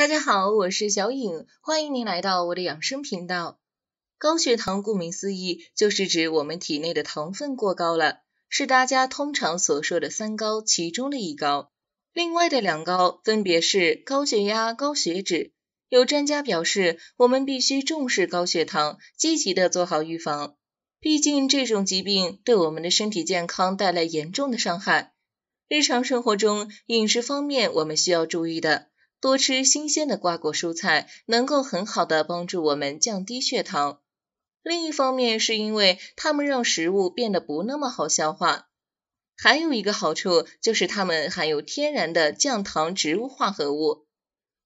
大家好，我是小颖，欢迎您来到我的养生频道。高血糖顾名思义就是指我们体内的糖分过高了，是大家通常所说的三高其中的一高。另外的两高分别是高血压、高血脂。有专家表示，我们必须重视高血糖，积极的做好预防。毕竟这种疾病对我们的身体健康带来严重的伤害。日常生活中饮食方面我们需要注意的。多吃新鲜的瓜果蔬菜，能够很好的帮助我们降低血糖。另一方面，是因为它们让食物变得不那么好消化。还有一个好处就是它们含有天然的降糖植物化合物。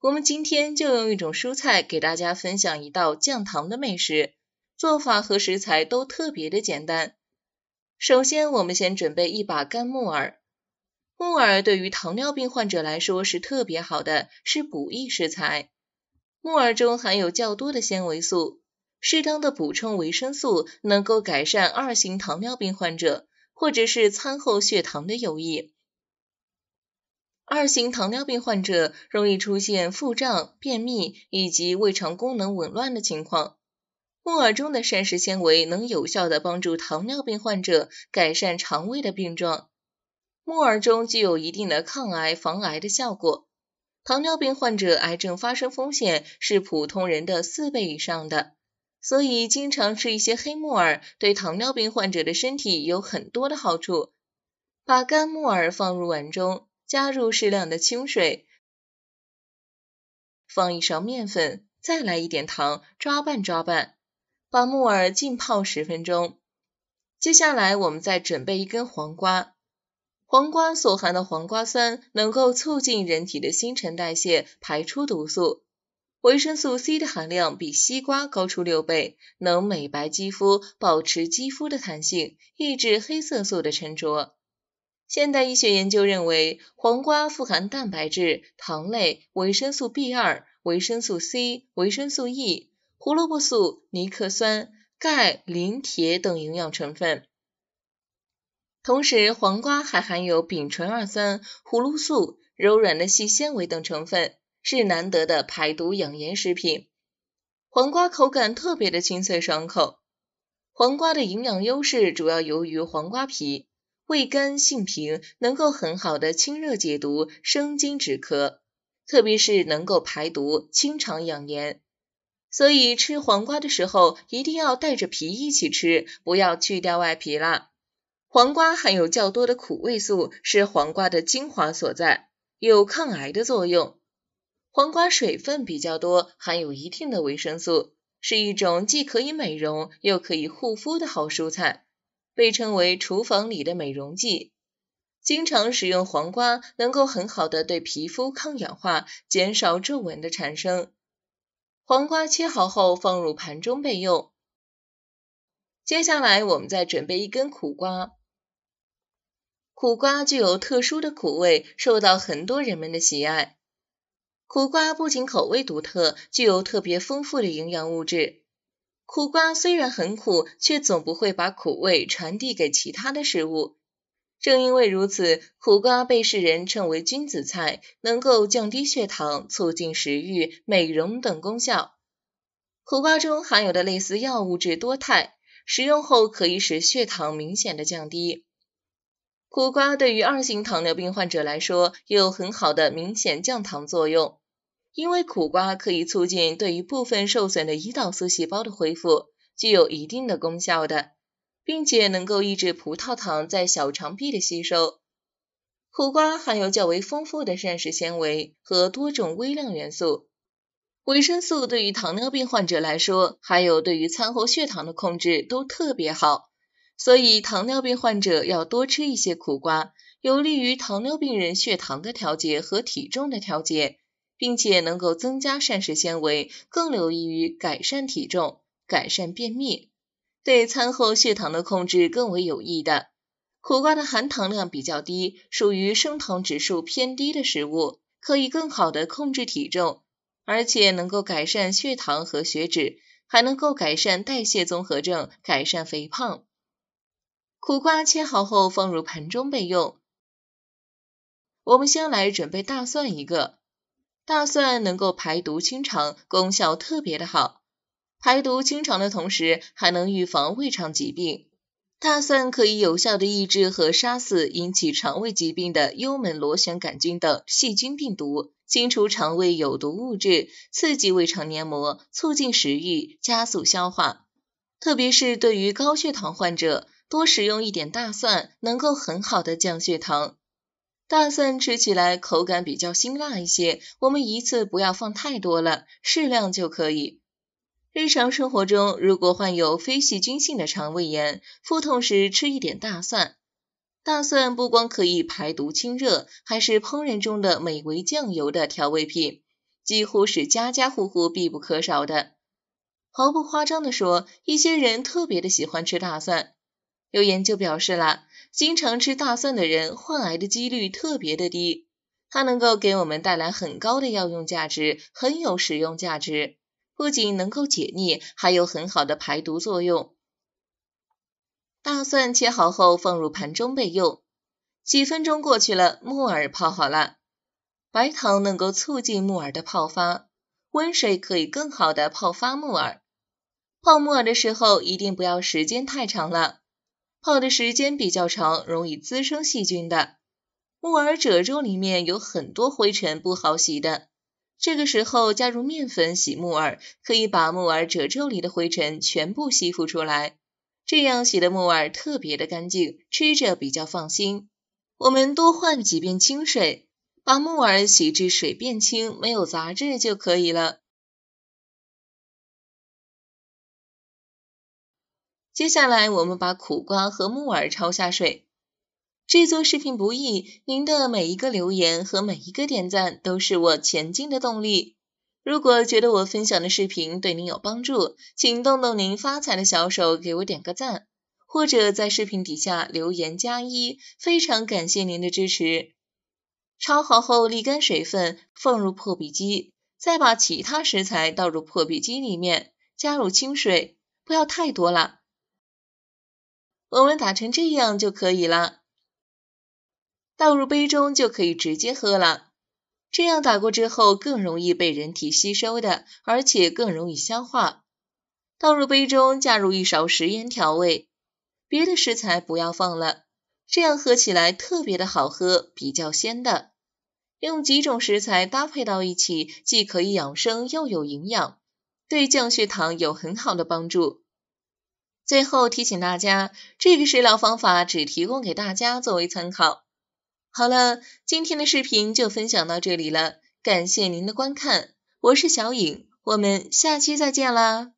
我们今天就用一种蔬菜给大家分享一道降糖的美食，做法和食材都特别的简单。首先，我们先准备一把干木耳。木耳对于糖尿病患者来说是特别好的，是补益食材。木耳中含有较多的纤维素，适当的补充维生素，能够改善二型糖尿病患者或者是餐后血糖的有益。二型糖尿病患者容易出现腹胀、便秘以及胃肠功能紊乱的情况。木耳中的膳食纤维能有效的帮助糖尿病患者改善肠胃的病状。木耳中具有一定的抗癌防癌的效果。糖尿病患者癌症发生风险是普通人的四倍以上的，所以经常吃一些黑木耳对糖尿病患者的身体有很多的好处。把干木耳放入碗中，加入适量的清水，放一勺面粉，再来一点糖，抓拌抓拌，把木耳浸泡十分钟。接下来我们再准备一根黄瓜。黄瓜所含的黄瓜酸能够促进人体的新陈代谢，排出毒素。维生素 C 的含量比西瓜高出六倍，能美白肌肤，保持肌肤的弹性，抑制黑色素的沉着。现代医学研究认为，黄瓜富含蛋白质、糖类、维生素 B2、维生素 C、维生素 E、胡萝卜素、尼克酸、钙、磷、铁等营养成分。同时，黄瓜还含有丙醇二酸、葫芦素、柔软的细纤维等成分，是难得的排毒养颜食品。黄瓜口感特别的清脆爽口。黄瓜的营养优势主要由于黄瓜皮，味甘性平，能够很好的清热解毒、生津止咳，特别是能够排毒、清肠养颜。所以吃黄瓜的时候一定要带着皮一起吃，不要去掉外皮啦。黄瓜含有较多的苦味素，是黄瓜的精华所在，有抗癌的作用。黄瓜水分比较多，含有一定的维生素，是一种既可以美容又可以护肤的好蔬菜，被称为厨房里的美容剂。经常使用黄瓜，能够很好的对皮肤抗氧化，减少皱纹的产生。黄瓜切好后放入盘中备用。接下来我们再准备一根苦瓜。苦瓜具有特殊的苦味，受到很多人们的喜爱。苦瓜不仅口味独特，具有特别丰富的营养物质。苦瓜虽然很苦，却总不会把苦味传递给其他的食物。正因为如此，苦瓜被世人称为君子菜，能够降低血糖、促进食欲、美容等功效。苦瓜中含有的类似药物质多肽，食用后可以使血糖明显的降低。苦瓜对于二型糖尿病患者来说有很好的明显降糖作用，因为苦瓜可以促进对于部分受损的胰岛素细胞的恢复，具有一定的功效的，并且能够抑制葡萄糖在小肠壁的吸收。苦瓜含有较为丰富的膳食纤维和多种微量元素、维生素，对于糖尿病患者来说，还有对于餐后血糖的控制都特别好。所以，糖尿病患者要多吃一些苦瓜，有利于糖尿病人血糖的调节和体重的调节，并且能够增加膳食纤维，更有利于改善体重、改善便秘，对餐后血糖的控制更为有益的。苦瓜的含糖量比较低，属于升糖指数偏低的食物，可以更好的控制体重，而且能够改善血糖和血脂，还能够改善代谢综合症、改善肥胖。苦瓜切好后放入盘中备用。我们先来准备大蒜一个，大蒜能够排毒清肠，功效特别的好。排毒清肠的同时，还能预防胃肠疾病。大蒜可以有效的抑制和杀死引起肠胃疾病的幽门螺旋杆菌等细菌病毒，清除肠胃有毒物质，刺激胃肠黏膜，促进食欲，加速消化。特别是对于高血糖患者。多食用一点大蒜，能够很好的降血糖。大蒜吃起来口感比较辛辣一些，我们一次不要放太多了，适量就可以。日常生活中，如果患有非细菌性的肠胃炎、腹痛时吃一点大蒜。大蒜不光可以排毒清热，还是烹饪中的美味酱油的调味品，几乎是家家户户必不可少的。毫不夸张的说，一些人特别的喜欢吃大蒜。有研究表示了，经常吃大蒜的人患癌的几率特别的低，它能够给我们带来很高的药用价值，很有使用价值，不仅能够解腻，还有很好的排毒作用。大蒜切好后放入盘中备用。几分钟过去了，木耳泡好了。白糖能够促进木耳的泡发，温水可以更好的泡发木耳。泡木耳的时候一定不要时间太长了。泡的时间比较长，容易滋生细菌的。木耳褶皱里面有很多灰尘，不好洗的。这个时候加入面粉洗木耳，可以把木耳褶皱里的灰尘全部吸附出来，这样洗的木耳特别的干净，吃着比较放心。我们多换几遍清水，把木耳洗至水变清，没有杂质就可以了。接下来我们把苦瓜和木耳焯下水。制作视频不易，您的每一个留言和每一个点赞都是我前进的动力。如果觉得我分享的视频对您有帮助，请动动您发财的小手给我点个赞，或者在视频底下留言加一，非常感谢您的支持。焯好后沥干水分，放入破壁机，再把其他食材倒入破壁机里面，加入清水，不要太多了。我们打成这样就可以了，倒入杯中就可以直接喝了。这样打过之后更容易被人体吸收的，而且更容易消化。倒入杯中，加入一勺食盐调味，别的食材不要放了。这样喝起来特别的好喝，比较鲜的。用几种食材搭配到一起，既可以养生又有营养，对降血糖有很好的帮助。最后提醒大家，这个食疗方法只提供给大家作为参考。好了，今天的视频就分享到这里了，感谢您的观看，我是小颖，我们下期再见啦。